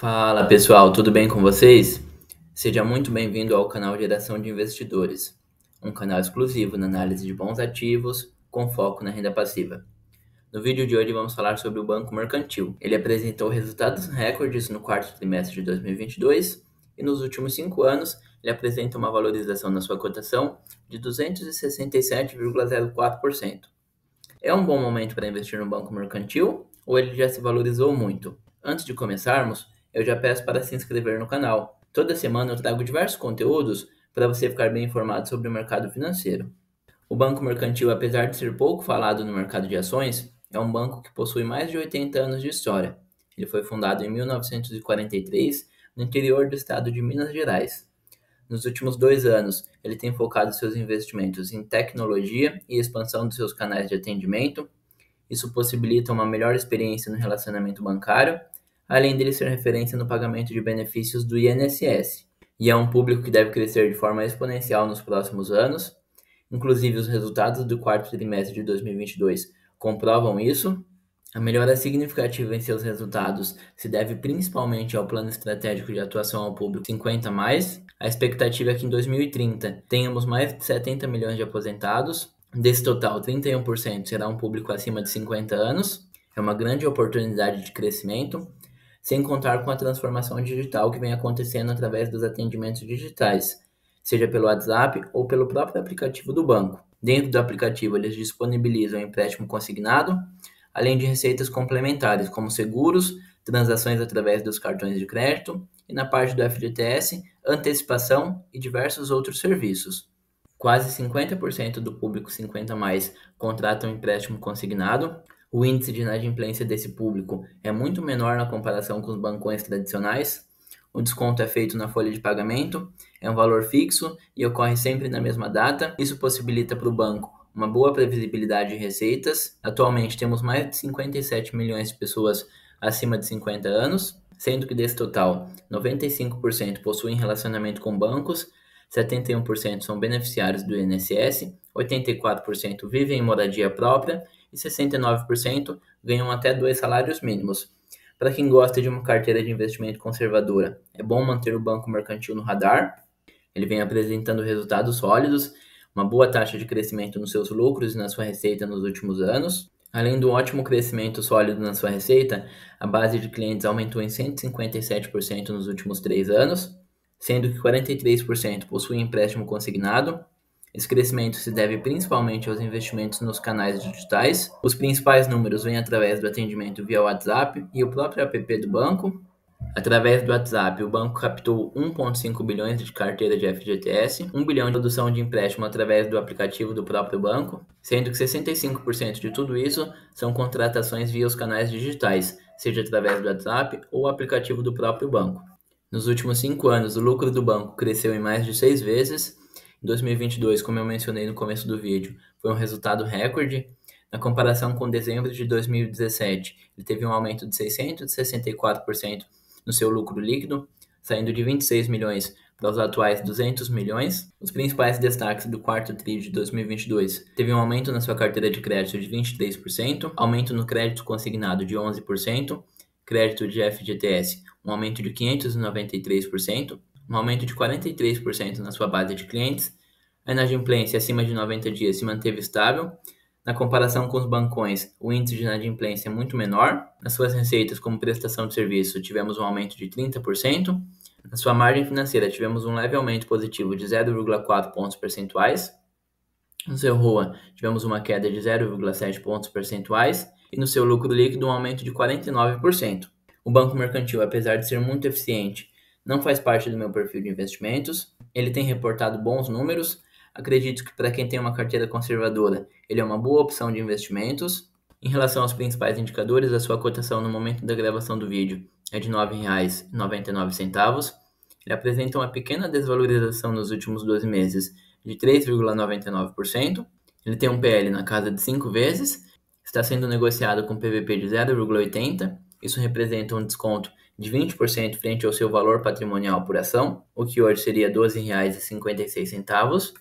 Fala pessoal, tudo bem com vocês? Seja muito bem-vindo ao canal Geração de Investidores, um canal exclusivo na análise de bons ativos com foco na renda passiva. No vídeo de hoje vamos falar sobre o Banco Mercantil. Ele apresentou resultados recordes no quarto trimestre de 2022 e nos últimos cinco anos ele apresenta uma valorização na sua cotação de 267,04%. É um bom momento para investir no Banco Mercantil ou ele já se valorizou muito? Antes de começarmos, eu já peço para se inscrever no canal. Toda semana eu trago diversos conteúdos para você ficar bem informado sobre o mercado financeiro. O banco mercantil, apesar de ser pouco falado no mercado de ações, é um banco que possui mais de 80 anos de história. Ele foi fundado em 1943 no interior do estado de Minas Gerais. Nos últimos dois anos, ele tem focado seus investimentos em tecnologia e expansão dos seus canais de atendimento. Isso possibilita uma melhor experiência no relacionamento bancário além dele ser referência no pagamento de benefícios do INSS, e é um público que deve crescer de forma exponencial nos próximos anos. Inclusive, os resultados do quarto trimestre de 2022 comprovam isso. A melhora significativa em seus resultados se deve principalmente ao plano estratégico de atuação ao público 50 mais. A expectativa é que em 2030 tenhamos mais de 70 milhões de aposentados. Desse total, 31% será um público acima de 50 anos. É uma grande oportunidade de crescimento sem contar com a transformação digital que vem acontecendo através dos atendimentos digitais, seja pelo WhatsApp ou pelo próprio aplicativo do banco. Dentro do aplicativo, eles disponibilizam empréstimo consignado, além de receitas complementares, como seguros, transações através dos cartões de crédito e, na parte do FGTS, antecipação e diversos outros serviços. Quase 50% do público 50 mais contrata um empréstimo consignado, o índice de inadimplência desse público é muito menor na comparação com os bancões tradicionais, o desconto é feito na folha de pagamento, é um valor fixo e ocorre sempre na mesma data. Isso possibilita para o banco uma boa previsibilidade de receitas. Atualmente temos mais de 57 milhões de pessoas acima de 50 anos, sendo que desse total, 95% possuem relacionamento com bancos, 71% são beneficiários do INSS, 84% vivem em moradia própria e 69% ganham até dois salários mínimos. Para quem gosta de uma carteira de investimento conservadora, é bom manter o banco mercantil no radar. Ele vem apresentando resultados sólidos, uma boa taxa de crescimento nos seus lucros e na sua receita nos últimos anos. Além do ótimo crescimento sólido na sua receita, a base de clientes aumentou em 157% nos últimos três anos, sendo que 43% possuem empréstimo consignado esse crescimento se deve principalmente aos investimentos nos canais digitais. Os principais números vêm através do atendimento via WhatsApp e o próprio app do banco. Através do WhatsApp, o banco captou 1,5 bilhões de carteira de FGTS, 1 bilhão de produção de empréstimo através do aplicativo do próprio banco, sendo que 65% de tudo isso são contratações via os canais digitais, seja através do WhatsApp ou aplicativo do próprio banco. Nos últimos cinco anos, o lucro do banco cresceu em mais de seis vezes, em 2022, como eu mencionei no começo do vídeo, foi um resultado recorde. Na comparação com dezembro de 2017, ele teve um aumento de 664% no seu lucro líquido, saindo de 26 milhões para os atuais 200 milhões. Os principais destaques do quarto TRI de 2022 teve um aumento na sua carteira de crédito de 23%, aumento no crédito consignado de 11%, crédito de FGTS um aumento de 593%, um aumento de 43% na sua base de clientes. A inadimplência acima de 90 dias se manteve estável. Na comparação com os bancões, o índice de inadimplência é muito menor. Nas suas receitas, como prestação de serviço, tivemos um aumento de 30%. Na sua margem financeira, tivemos um leve aumento positivo de 0,4 pontos percentuais. No seu ROA, tivemos uma queda de 0,7 pontos percentuais. E no seu lucro líquido, um aumento de 49%. O Banco Mercantil, apesar de ser muito eficiente não faz parte do meu perfil de investimentos. Ele tem reportado bons números. Acredito que para quem tem uma carteira conservadora, ele é uma boa opção de investimentos. Em relação aos principais indicadores, a sua cotação no momento da gravação do vídeo é de R$ 9,99. Ele apresenta uma pequena desvalorização nos últimos 12 meses de 3,99%. Ele tem um PL na casa de 5 vezes, está sendo negociado com PVP de 0,80. Isso representa um desconto de 20% frente ao seu valor patrimonial por ação, o que hoje seria R$ 12,56,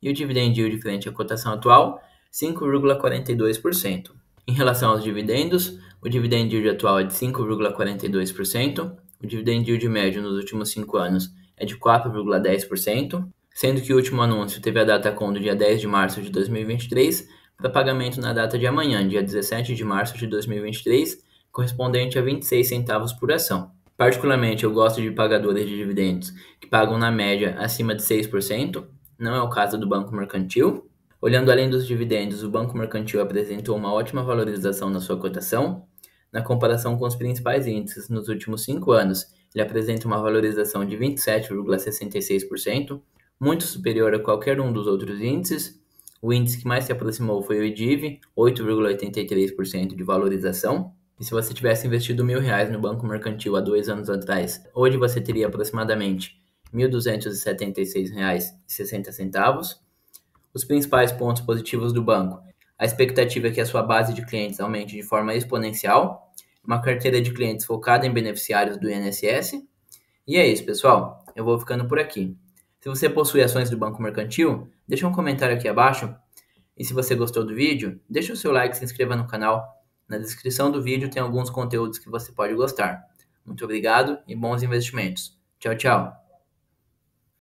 e o dividend yield frente à cotação atual, 5,42%. Em relação aos dividendos, o dividend yield atual é de 5,42%, o dividend yield médio nos últimos 5 anos é de 4,10%, sendo que o último anúncio teve a data com do dia 10 de março de 2023 para pagamento na data de amanhã, dia 17 de março de 2023, correspondente a 26 centavos por ação. Particularmente, eu gosto de pagadores de dividendos que pagam na média acima de 6%, não é o caso do Banco Mercantil. Olhando além dos dividendos, o Banco Mercantil apresentou uma ótima valorização na sua cotação. Na comparação com os principais índices nos últimos cinco anos, ele apresenta uma valorização de 27,66%, muito superior a qualquer um dos outros índices. O índice que mais se aproximou foi o IDIV, 8,83% de valorização. E se você tivesse investido mil reais no Banco Mercantil há dois anos atrás, hoje você teria aproximadamente R$ 1.276,60. Os principais pontos positivos do banco. A expectativa é que a sua base de clientes aumente de forma exponencial, uma carteira de clientes focada em beneficiários do INSS. E é isso, pessoal. Eu vou ficando por aqui. Se você possui ações do Banco Mercantil, deixa um comentário aqui abaixo. E se você gostou do vídeo, deixa o seu like, e se inscreva no canal na descrição do vídeo tem alguns conteúdos que você pode gostar. Muito obrigado e bons investimentos. Tchau, tchau.